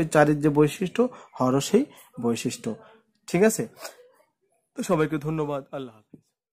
ওই চারের যে বৈশিষ্ট্য হরসেই সেই বৈশিষ্ট্য ঠিক আছে তো সবাইকে ধন্যবাদ আল্লাহ হাফিজ